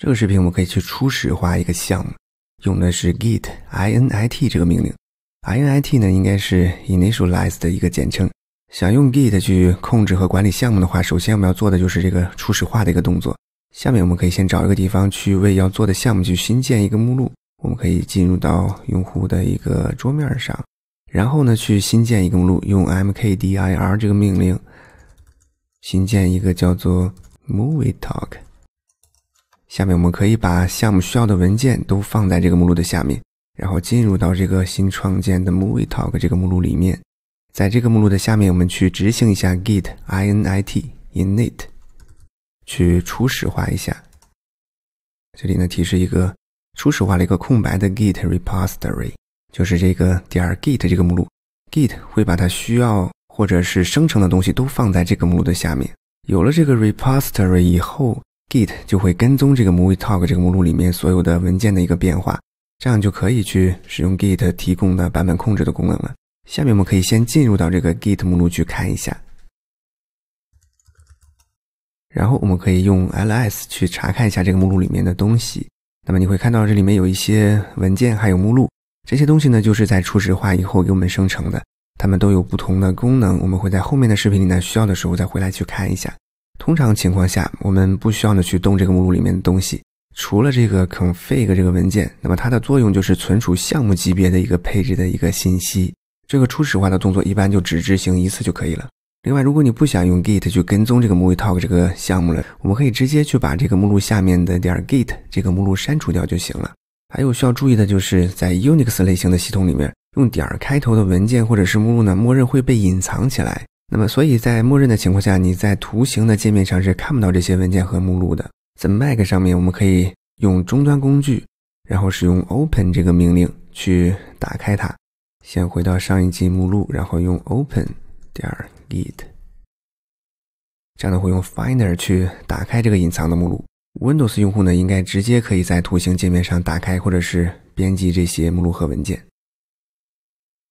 这个视频我们可以去初始化一个项目，用的是 git init 这个命令。init 呢应该是 initialize 的一个简称。想用 git 去控制和管理项目的话，首先我们要做的就是这个初始化的一个动作。下面我们可以先找一个地方去为要做的项目去新建一个目录。我们可以进入到用户的一个桌面上，然后呢去新建一个目录，用 mkdir 这个命令新建一个叫做 movie talk。下面我们可以把项目需要的文件都放在这个目录的下面，然后进入到这个新创建的 movie talk 这个目录里面，在这个目录的下面，我们去执行一下 git init init 去初始化一下。这里呢提示一个初始化了一个空白的 git repository，就是这个点 git 这个目录，git 会把它需要或者是生成的东西都放在这个目录的下面。有了这个 repository 以后。Git 就会跟踪这个 movie talk 这个目录里面所有的文件的一个变化，这样就可以去使用 Git 提供的版本控制的功能了。下面我们可以先进入到这个 Git 目录去看一下，然后我们可以用 ls 去查看一下这个目录里面的东西。那么你会看到这里面有一些文件，还有目录，这些东西呢就是在初始化以后给我们生成的，它们都有不同的功能，我们会在后面的视频里呢需要的时候再回来去看一下。通常情况下，我们不需要呢去动这个目录里面的东西，除了这个 config 这个文件，那么它的作用就是存储项目级别的一个配置的一个信息。这个初始化的动作一般就只执行一次就可以了。另外，如果你不想用 git 去跟踪这个 movie talk 这个项目了，我们可以直接去把这个目录下面的点儿 git 这个目录删除掉就行了。还有需要注意的就是，在 Unix 类型的系统里面，用点儿开头的文件或者是目录呢，默认会被隐藏起来。那么，所以在默认的情况下，你在图形的界面上是看不到这些文件和目录的。在 Mac 上面，我们可以用终端工具，然后使用 open 这个命令去打开它。先回到上一级目录，然后用 open 点 git，这样呢会用 Finder 去打开这个隐藏的目录。Windows 用户呢，应该直接可以在图形界面上打开或者是编辑这些目录和文件。